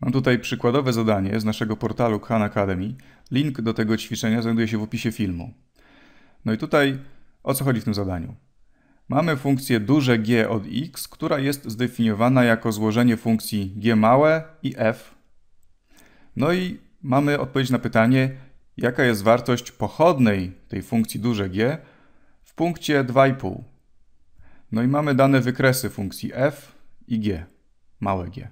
Mam tutaj przykładowe zadanie z naszego portalu Khan Academy. Link do tego ćwiczenia znajduje się w opisie filmu. No i tutaj o co chodzi w tym zadaniu? Mamy funkcję duże g od x, która jest zdefiniowana jako złożenie funkcji g małe i f. No i mamy odpowiedź na pytanie, jaka jest wartość pochodnej tej funkcji duże g w punkcie 2,5. No i mamy dane wykresy funkcji f i g, małe g.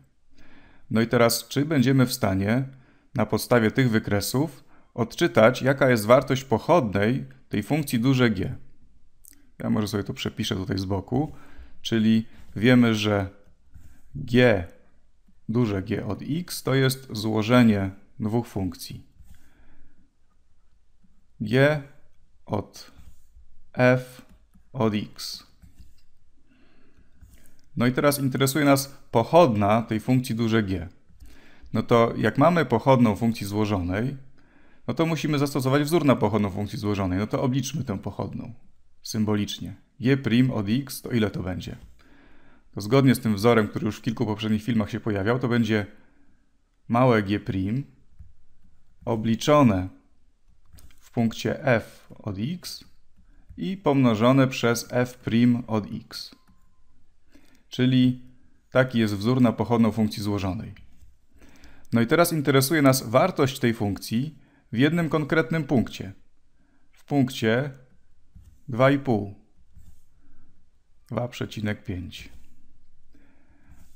No i teraz, czy będziemy w stanie na podstawie tych wykresów odczytać, jaka jest wartość pochodnej tej funkcji duże G? Ja może sobie to przepiszę tutaj z boku, czyli wiemy, że G, duże G od x to jest złożenie dwóch funkcji. G od f od x. No i teraz interesuje nas pochodna tej funkcji duże G. No to jak mamy pochodną funkcji złożonej, no to musimy zastosować wzór na pochodną funkcji złożonej. No to obliczmy tę pochodną symbolicznie. G' od x to ile to będzie? To zgodnie z tym wzorem, który już w kilku poprzednich filmach się pojawiał, to będzie małe g' obliczone w punkcie f od x i pomnożone przez f' od x czyli taki jest wzór na pochodną funkcji złożonej. No i teraz interesuje nas wartość tej funkcji w jednym konkretnym punkcie. W punkcie 2,5. 2,5.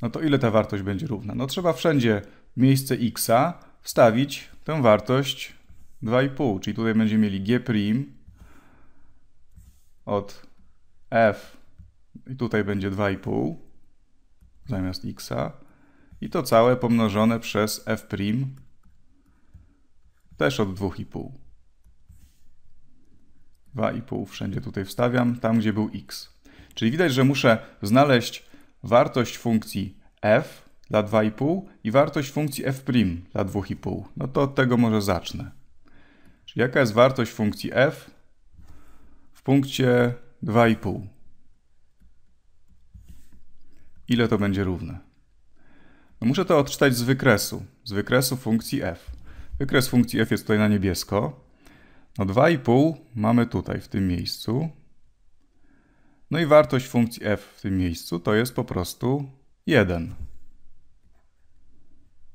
No to ile ta wartość będzie równa? No trzeba wszędzie w miejsce x wstawić tę wartość 2,5, czyli tutaj będziemy mieli g' od f i tutaj będzie 2,5 zamiast x'a i to całe pomnożone przez f' też od 2,5. 2,5 wszędzie tutaj wstawiam, tam gdzie był x. Czyli widać, że muszę znaleźć wartość funkcji f dla 2,5 i wartość funkcji f' dla 2,5. No to od tego może zacznę. Czyli jaka jest wartość funkcji f w punkcie 2,5? ile to będzie równe. No muszę to odczytać z wykresu, z wykresu funkcji f. Wykres funkcji f jest tutaj na niebiesko. No 2,5 mamy tutaj w tym miejscu. No i wartość funkcji f w tym miejscu to jest po prostu 1.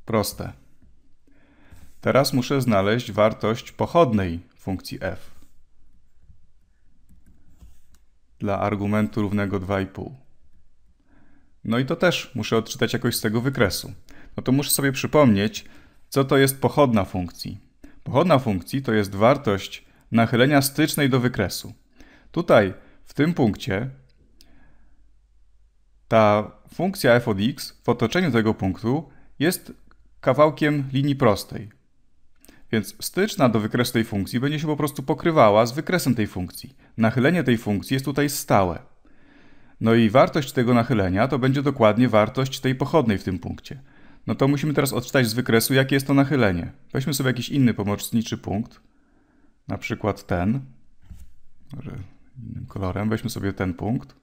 Proste. Teraz muszę znaleźć wartość pochodnej funkcji f dla argumentu równego 2,5. No i to też muszę odczytać jakoś z tego wykresu. No to muszę sobie przypomnieć, co to jest pochodna funkcji. Pochodna funkcji to jest wartość nachylenia stycznej do wykresu. Tutaj, w tym punkcie, ta funkcja f od x w otoczeniu tego punktu jest kawałkiem linii prostej. Więc styczna do wykresu tej funkcji będzie się po prostu pokrywała z wykresem tej funkcji. Nachylenie tej funkcji jest tutaj stałe. No i wartość tego nachylenia to będzie dokładnie wartość tej pochodnej w tym punkcie. No to musimy teraz odczytać z wykresu, jakie jest to nachylenie. Weźmy sobie jakiś inny pomocniczy punkt, na przykład ten, może innym kolorem, weźmy sobie ten punkt.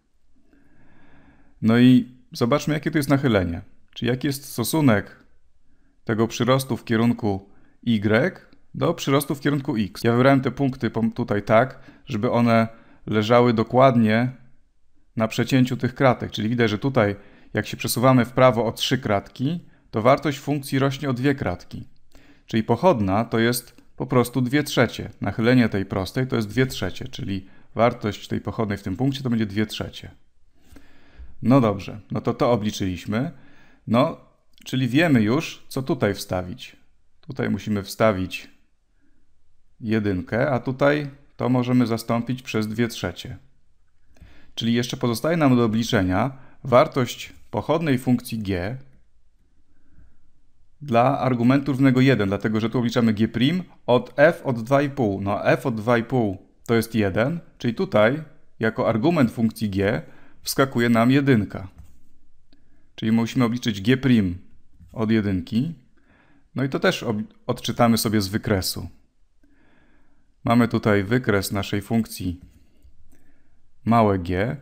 No i zobaczmy, jakie to jest nachylenie. Czyli jaki jest stosunek tego przyrostu w kierunku Y do przyrostu w kierunku X. Ja wybrałem te punkty tutaj tak, żeby one leżały dokładnie na przecięciu tych kratek, czyli widać, że tutaj jak się przesuwamy w prawo o trzy kratki, to wartość funkcji rośnie o dwie kratki. Czyli pochodna to jest po prostu 2 trzecie. Nachylenie tej prostej to jest 2 trzecie, czyli wartość tej pochodnej w tym punkcie to będzie 2 trzecie. No dobrze, no to to obliczyliśmy. No, czyli wiemy już, co tutaj wstawić. Tutaj musimy wstawić jedynkę, a tutaj to możemy zastąpić przez 2 trzecie. Czyli jeszcze pozostaje nam do obliczenia wartość pochodnej funkcji g dla argumentu równego 1, dlatego że tu obliczamy g' od f od 2,5. No f od 2,5 to jest 1, czyli tutaj jako argument funkcji g wskakuje nam jedynka. Czyli musimy obliczyć g' od jedynki. No i to też odczytamy sobie z wykresu. Mamy tutaj wykres naszej funkcji małe g,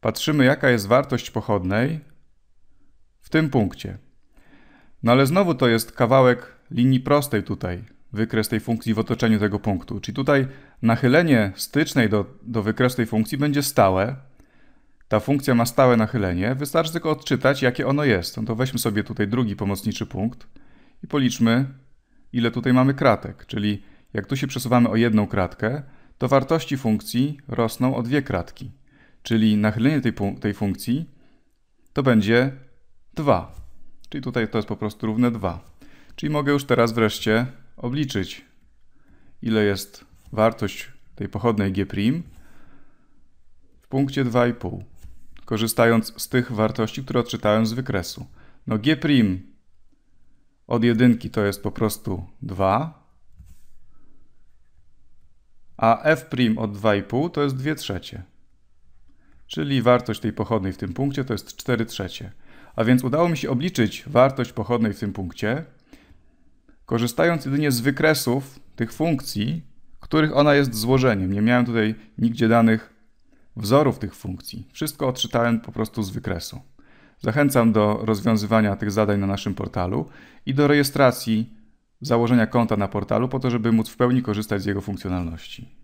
patrzymy jaka jest wartość pochodnej w tym punkcie. No ale znowu to jest kawałek linii prostej tutaj, wykres tej funkcji w otoczeniu tego punktu. Czyli tutaj nachylenie stycznej do, do wykresu tej funkcji będzie stałe. Ta funkcja ma stałe nachylenie. Wystarczy tylko odczytać, jakie ono jest. No to weźmy sobie tutaj drugi pomocniczy punkt i policzmy, ile tutaj mamy kratek. Czyli jak tu się przesuwamy o jedną kratkę, to wartości funkcji rosną o dwie kratki, czyli nachylenie tej, tej funkcji to będzie 2. Czyli tutaj to jest po prostu równe 2. Czyli mogę już teraz wreszcie obliczyć, ile jest wartość tej pochodnej g' w punkcie 2,5, korzystając z tych wartości, które odczytałem z wykresu. No g' od jedynki to jest po prostu 2, a f' od 2,5 to jest 2 trzecie. Czyli wartość tej pochodnej w tym punkcie to jest 4 trzecie. A więc udało mi się obliczyć wartość pochodnej w tym punkcie, korzystając jedynie z wykresów tych funkcji, których ona jest złożeniem. Nie miałem tutaj nigdzie danych wzorów tych funkcji. Wszystko odczytałem po prostu z wykresu. Zachęcam do rozwiązywania tych zadań na naszym portalu i do rejestracji założenia konta na portalu po to, żeby móc w pełni korzystać z jego funkcjonalności.